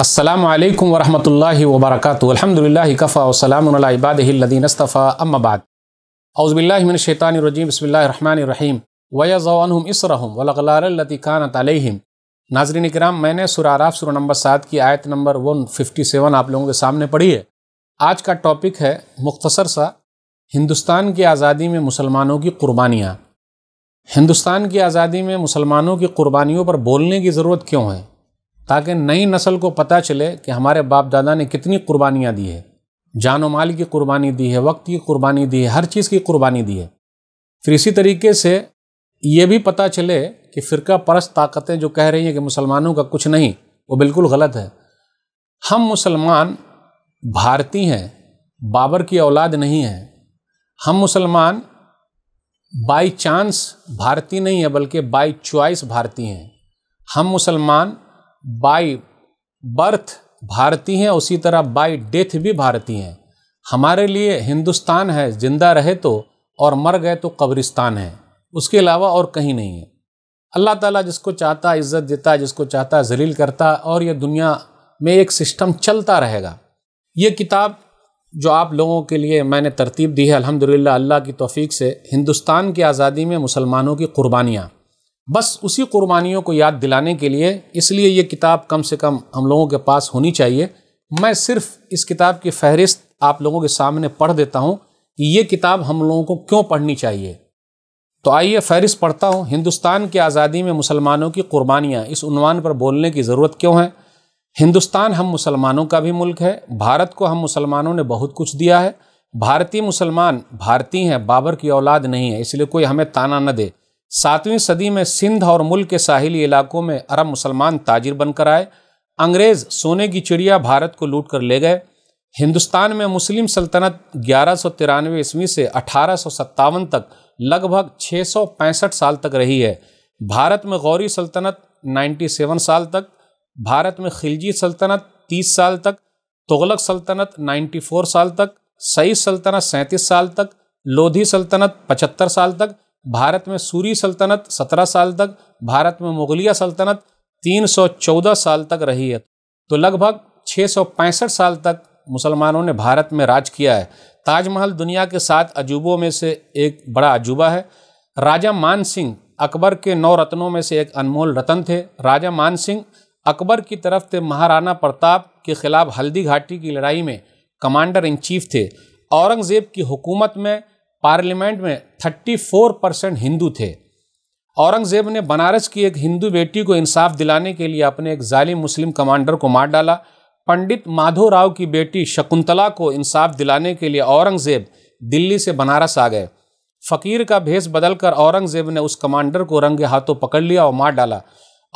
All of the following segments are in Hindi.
अल्लाम वरहमल वबरक अलहमदिल्ला कफ़ा वसलामबादीनस्तफ़ा अम्माबाद अउज़बिल्लाशैतानरजीम बसमीम वज़म इसरहम वलगलारती खान तलम नाजरीन कराम मैंने सुराराफ सुर नंबर सात की आयत नंबर वन फिफ्टी सेवन आप लोगों के सामने पढ़ी है आज का टॉपिक है मुख्तसर सा हिंदुस्तान की आज़ादी में मुसलमानों की कुर्बानियाँ हिंदुस्तान की आज़ादी में मुसलमानों की कुर्बानियों पर बोलने की ज़रूरत क्यों है ताकि नई नस्ल को पता चले कि हमारे बाप दादा ने कितनी कुर्बानियाँ दी है जान माल की कुर्बानी दी है वक्त की कुर्बानी दी है हर चीज़ की कुर्बानी दी है फिर इसी तरीके से ये भी पता चले कि फ़िरका परस्त ताकतें जो कह रही हैं कि मुसलमानों का कुछ नहीं वो बिल्कुल गलत है हम मुसलमान भारतीय हैं बाबर की औलाद नहीं है हम मुसलमान बाई चांस भारतीय नहीं है बल्कि बाई चॉइस भारतीय हैं हम मुसलमान बाय बर्थ भारतीय हैं उसी तरह बाय डेथ भी भारतीय हैं हमारे लिए हिंदुस्तान है जिंदा रहे तो और मर गए तो कब्रिस्तान है उसके अलावा और कहीं नहीं है अल्लाह ताला जिसको चाहता इज़्ज़त देता जिसको चाहता जलील करता और यह दुनिया में एक सिस्टम चलता रहेगा ये किताब जो आप लोगों के लिए मैंने तरतीब दी है अल्हम्दुलिल्लाह अल्लाह की तौफीक से हिंदुस्तान की आज़ादी में मुसलमानों की कुर्बानियाँ बस उसी कुर्बानियों को याद दिलाने के लिए इसलिए ये किताब कम से कम हम लोगों के पास होनी चाहिए मैं सिर्फ इस किताब की फहरिस्त आप लोगों के सामने पढ़ देता हूँ कि ये किताब हम लोगों को क्यों पढ़नी चाहिए तो आइए फहरिस्त पढ़ता हूँ हिंदुस्तान की आज़ादी में मुसलमानों की कुर्बानियाँ इस उनवान पर बोलने की ज़रूरत क्यों है हिंदुस्तान हम मुसलमानों का भी मुल्क है भारत को हम मुसलमानों ने बहुत कुछ दिया है भारतीय मुसलमान भारतीय हैं बाबर की औलाद नहीं है इसलिए कोई हमें ताना न दे सातवीं सदी में सिंध और मुल्क के साहिली इलाकों में अरब मुसलमान ताजिर बनकर आए अंग्रेज़ सोने की चिड़िया भारत को लूट कर ले गए हिंदुस्तान में मुस्लिम सल्तनत ग्यारह सौ तिरानवे ईस्वी से अठारह सौ सत्तावन तक लगभग छः सौ पैंसठ साल तक रही है भारत में गौरी सल्तनत नाइन्टी सेवन साल तक भारत में खिलजी सल्तनत तीस साल तक तुगलक सल्तनत नाइन्टी फोर साल तक सईद सल्तनत सैंतीस साल तक लोधी सल्तनत पचहत्तर साल तक भारत में सूरी सल्तनत 17 साल तक भारत में मुगलिया सल्तनत 314 साल तक रही है तो लगभग पैंसठ साल तक मुसलमानों ने भारत में राज किया है ताजमहल दुनिया के सात अजूबों में से एक बड़ा अजूबा है राजा मान सिंह अकबर के नौ रत्नों में से एक अनमोल रतन थे राजा मान सिंह अकबर की तरफ से महाराणा प्रताप के खिलाफ हल्दी घाटी की लड़ाई में कमांडर इन चीफ थे औरंगज़ेब की हुकूमत में पार्लियामेंट में 34 परसेंट हिंदू थे औरंगज़ेब ने बनारस की एक हिंदू बेटी को इंसाफ दिलाने के लिए अपने एक जालिम मुस्लिम कमांडर को मार डाला पंडित माधोराव की बेटी शकुंतला को इंसाफ दिलाने के लिए औरंगज़ेब दिल्ली से बनारस आ गए फ़कीर का भेस बदलकर औरंगज़ेब ने उस कमांडर को रंगे हाथों पकड़ लिया और मार डाला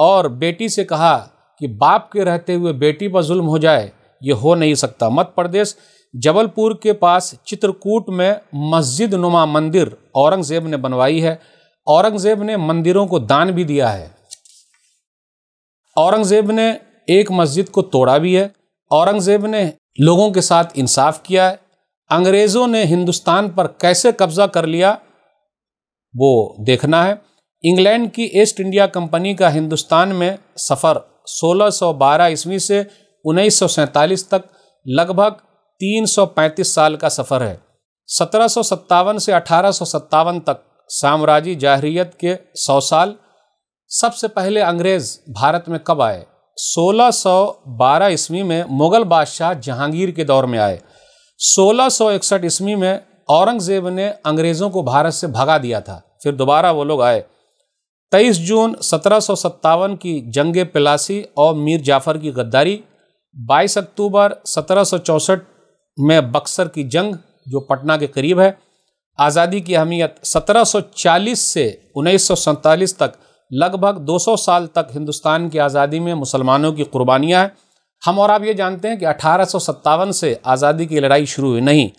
और बेटी से कहा कि बाप के रहते हुए बेटी पर जुल्म हो जाए ये हो नहीं सकता मध्य प्रदेश जबलपुर के पास चित्रकूट में मस्जिद नुमा मंदिर औरंगज़ेब ने बनवाई है औरंगज़ेब ने मंदिरों को दान भी दिया है औरंगज़ेब ने एक मस्जिद को तोड़ा भी है औरंगज़ेब ने लोगों के साथ इंसाफ किया है अंग्रेज़ों ने हिंदुस्तान पर कैसे कब्ज़ा कर लिया वो देखना है इंग्लैंड की ईस्ट इंडिया कंपनी का हिंदुस्तान में सफ़र 1612 ईस्वी से उन्नीस तक लगभग 335 साल का सफ़र है सत्रह से अठारह तक साम्राज्य जाहरीत के सौ साल सबसे पहले अंग्रेज़ भारत में कब आए 1612 ईस्वी में मुग़ल बादशाह जहांगीर के दौर में आए 1661 ईस्वी में औरंगज़ेब ने अंग्रेज़ों को भारत से भगा दिया था फिर दोबारा वो लोग आए 23 जून सत्रह की जंग पिलासी और मीर जाफ़र की गद्दारी 22 अक्टूबर सत्रह में बक्सर की जंग जो पटना के करीब है आज़ादी की अहमियत 1740 से उन्नीस तक लगभग 200 साल तक हिंदुस्तान की आज़ादी में मुसलमानों की कुर्बानियाँ हैं हम और आप ये जानते हैं कि अठारह से आज़ादी की लड़ाई शुरू हुई नहीं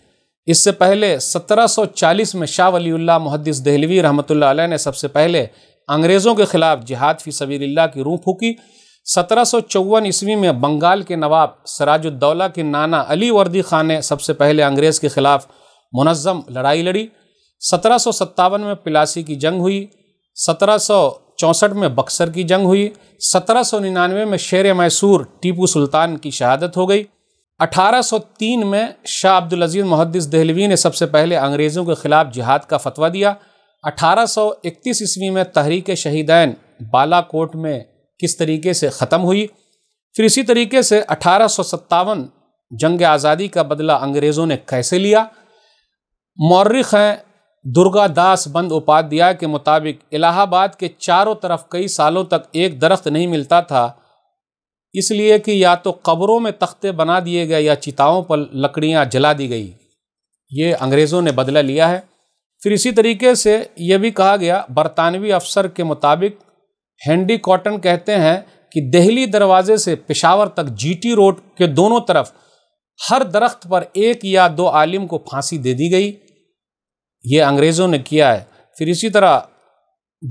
इससे पहले 1740 में शाह वली मुहदस दहलवी रहमत ने सबसे पहले अंग्रेज़ों के ख़िलाफ़ जिहाद फ़ी सबील्ला की रूह फूकी सत्रह ईस्वी में बंगाल के नवाब सराजुद्दौला के नाना अली वर्दी खान ने सबसे पहले अंग्रेज़ के ख़िलाफ़ मुनज़म लड़ाई लड़ी सत्रह में पिलासी की जंग हुई सत्रह में बक्सर की जंग हुई सत्रह में शेर मैसूर टीपू सुल्तान की शहादत हो गई 1803 में शाह अब्दुल अजीज़ मुहदस दहलवी ने सबसे पहले अंग्रेज़ों के ख़िलाफ़ जिहाद का फतवा दिया 1831 ईस्वी में तहरीक शहीदैन बालाकोट में किस तरीके से ख़त्म हुई फिर इसी तरीके से अठारह जंग आज़ादी का बदला अंग्रेज़ों ने कैसे लिया मौरख हैं दुर्गा दास बंद उपाध्याय के मुताबिक इलाहाबाद के चारों तरफ कई सालों तक एक दरख्त नहीं मिलता था इसलिए कि या तो कब्रों में तख्ते बना दिए गए या चिताओं पर लकड़ियाँ जला दी गई ये अंग्रेज़ों ने बदला लिया है फिर इसी तरीके से यह भी कहा गया बरतानवी अफसर के मुताबिक हैंडी कॉटन कहते हैं कि दहली दरवाजे से पेशावर तक जीटी रोड के दोनों तरफ हर दरख्त पर एक या दो आलिम को फांसी दे दी गई ये अंग्रेज़ों ने किया है फिर इसी तरह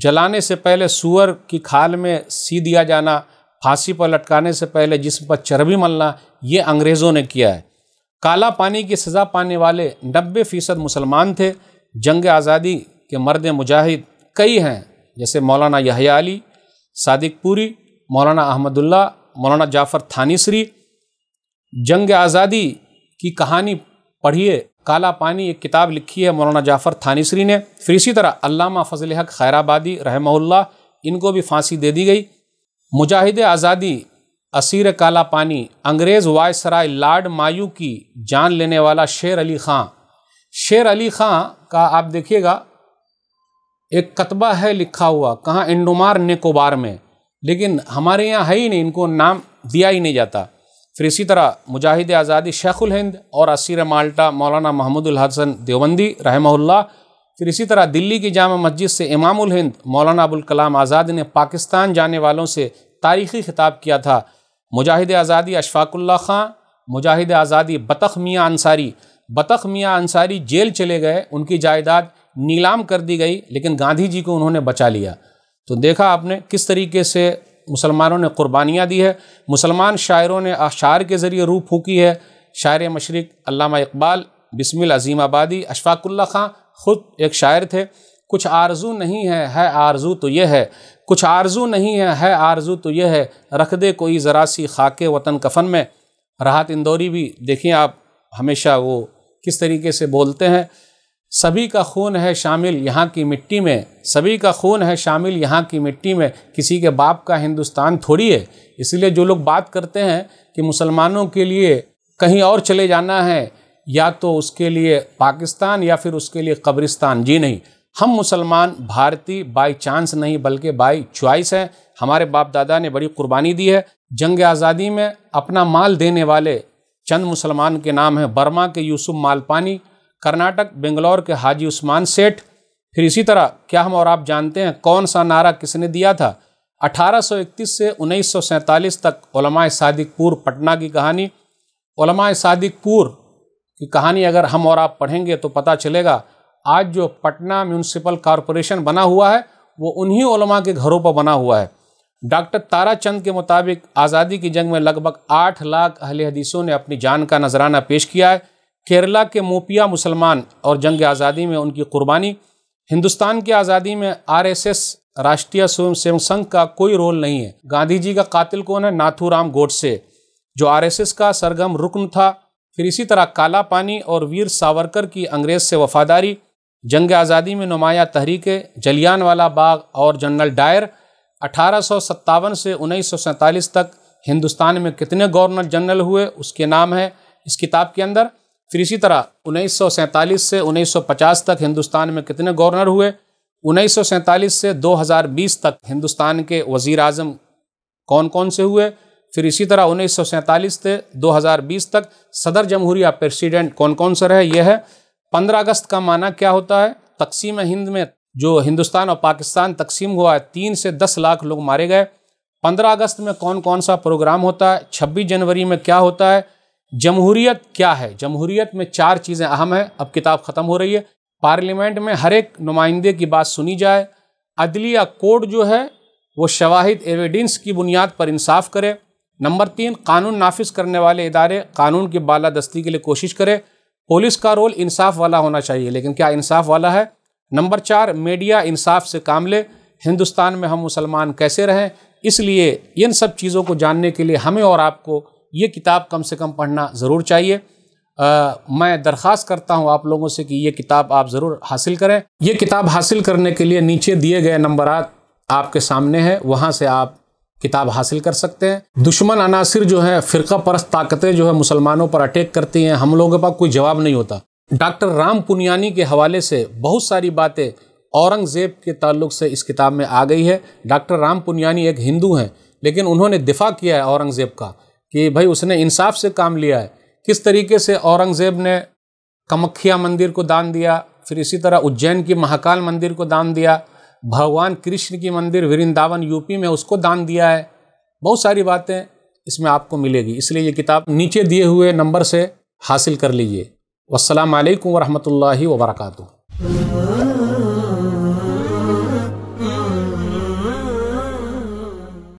जलाने से पहले सुअर की खाल में सी दिया जाना फांसी पर लटकाने से पहले जिसम पर चर्बी मलना ये अंग्रेज़ों ने किया है काला पानी की सज़ा पाने वाले नब्बे फ़ीसद मुसलमान थे जंग आज़ादी के मर्द मुजाहिद कई हैं जैसे मौलाना यहाली अली सादिक पूरी मौलाना अहमदुल्ला मौलाना जाफ़र थानीसरी जंग आज़ादी की कहानी पढ़िए काला पानी एक किताब लिखी है मौलाना जाफ़र थानीसरी ने फिर इसी तरह अल्लामा फ़जल हक खैराबादी रहमोल्ला इनको भी फांसी दे दी गई मुजाहिद आज़ादी असीर काला पानी अंग्रेज़ वायसराय लाड मायू की जान लेने वाला शेर अली ख़ां शेर अली ख़ां का आप देखिएगा एक कतबा है लिखा हुआ कहाँ इंडोमार निकोबार में लेकिन हमारे यहाँ है ही नहीं इनको नाम दिया ही नहीं जाता फिर इसी तरह मुजाहिद आज़ादी शेखुल हिंद और असीर माल्टा मौलाना महमूदुल हसन देवबंदी रहमहुल्ला फिर इसी तरह दिल्ली की जामा मस्जिद से इमामुल हिंद मौलाना अबुल कलाम आज़ाद ने पाकिस्तान जाने वालों से तारीखी खिताब किया था मुजाहिद आज़ादी अशफाकुल्ला खां मुजाहिद आज़ादी बतख मियाँ अंसारी बतख मियाँ अंसारी जेल चले गए उनकी जायदाद नीलाम कर दी गई लेकिन गांधी जी को उन्होंने बचा लिया तो देखा आपने किस तरीके से मुसलमानों ने कुर्बानियाँ दी है मुसलमान शायरों ने अशार के ज़रिए रू फूकी है शायर मशरक अलामा इकबाल बिस्मिल अजीम आबादी अशफाकुल्ला खां खुद एक शायर थे कुछ आरजू नहीं है है आरजू तो यह है कुछ आरजू नहीं है है आरजू तो यह है रख दे कोई ज़रा सी खाक वतन कफन में राहत इंदौरी भी देखिए आप हमेशा वो किस तरीके से बोलते हैं सभी का खून है शामिल यहाँ की मिट्टी में सभी का खून है शामिल यहाँ की मिट्टी में किसी के बाप का हिंदुस्तान थोड़ी है इसलिए जो लोग बात करते हैं कि मुसलमानों के लिए कहीं और चले जाना है या तो उसके लिए पाकिस्तान या फिर उसके लिए कब्रिस्तान जी नहीं हम मुसलमान भारतीय बाई चांस नहीं बल्कि बाई चॉइस हैं हमारे बाप दादा ने बड़ी कुर्बानी दी है जंग आज़ादी में अपना माल देने वाले चंद मुसलमान के नाम हैं बर्मा के यूसुफ मालपानी कर्नाटक बेंगलोर के हाजी उस्मान सेठ फिर इसी तरह क्या हम और आप जानते हैं कौन सा नारा किसने दिया था 1831 से उन्नीस तक उलमाए सादिकपुर पटना की कहानी ओलमा सादिकपुर की कहानी अगर हम और आप पढ़ेंगे तो पता चलेगा आज जो पटना म्यूनसिपल कॉरपोरेशन बना हुआ है वो उन्हीं उलमा के घरों पर बना हुआ है डॉक्टर ताराचंद के मुताबिक आज़ादी की जंग में लगभग आठ लाख अहल हदीसों ने अपनी जान का नजराना पेश किया है केरला के मोपिया मुसलमान और जंग आज़ादी में उनकी कुर्बानी हिंदुस्तान की आज़ादी में आरएसएस राष्ट्रीय स्वयंसेवक संघ का कोई रोल नहीं है गांधी जी का कातिल कौन है नाथूराम गोडसे जो आरएसएस का सरगम रुकन था फिर इसी तरह काला पानी और वीर सावरकर की अंग्रेज़ से वफादारी जंग आज़ादी में नुमाया तहरीक जलियान वाला बाग और जनरल डायर अठारह से उन्नीस तक हिंदुस्तान में कितने गवर्नर जनरल हुए उसके नाम है इस किताब के अंदर फिर इसी तरह उन्नीस से 1950 तक हिंदुस्तान में कितने गवर्नर हुए उन्नीस से 2020 तक हिंदुस्तान के वज़ी अजम कौन कौन से हुए फिर इसी तरह उन्नीस से 2020 तक सदर जमहूरिया प्रेसिडेंट कौन कौन से रहे यह है पंद्रह अगस्त का माना क्या होता है तकसीम हिंद में जो हिंदुस्तान और पाकिस्तान तकसीम हुआ है तीन से दस लाख लोग मारे गए पंद्रह अगस्त में कौन कौन सा प्रोग्राम होता है छब्बीस जनवरी में क्या होता है जमहूरियत क्या है जमहूरियत में चार चीज़ें अहम हैं अब किताब ख़त्म हो रही है पार्लियामेंट में हर एक नुमाइंदे की बात सुनी जाए अदलिया कोर्ट जो है वो शवाहिद एविडेंस की बुनियाद पर इंसाफ करे नंबर तीन कानून नाफिज करने वाले इदारे कानून की बाला दस्ती के लिए कोशिश करें पुलिस का रोल इंसाफ वाला होना चाहिए लेकिन क्या इंसाफ वाला है नंबर चार मीडिया इंसाफ से काम ले हिंदुस्तान में हम मुसलमान कैसे रहें इसलिए इन सब चीज़ों को जानने के लिए हमें और आपको ये किताब कम से कम पढ़ना ज़रूर चाहिए आ, मैं दरख्वास्त करता हूँ आप लोगों से कि ये किताब आप ज़रूर हासिल करें ये किताब हासिल करने के लिए नीचे दिए गए नंबर आपके सामने है वहाँ से आप किताब हासिल कर सकते हैं दुश्मन अनासर जो है फ़िरका परस्त ताकतें जो है मुसलमानों पर अटैक करती हैं हम लोगों के पास कोई जवाब नहीं होता डॉक्टर राम पुनियानी के हवाले से बहुत सारी बातें औरंगज़ेब के ताल्लुक से इस किताब में आ गई है डॉक्टर राम पुनियानी एक हिंदू हैं लेकिन उन्होंने दिफा किया है औरंगज़ेब का कि भाई उसने इंसाफ से काम लिया है किस तरीके से औरंगज़ेब ने कमख्या मंदिर को दान दिया फिर इसी तरह उज्जैन की महाकाल मंदिर को दान दिया भगवान कृष्ण की मंदिर वृंदावन यूपी में उसको दान दिया है बहुत सारी बातें इसमें आपको मिलेगी इसलिए ये किताब नीचे दिए हुए नंबर से हासिल कर लीजिए वालकम वरहमल वर्का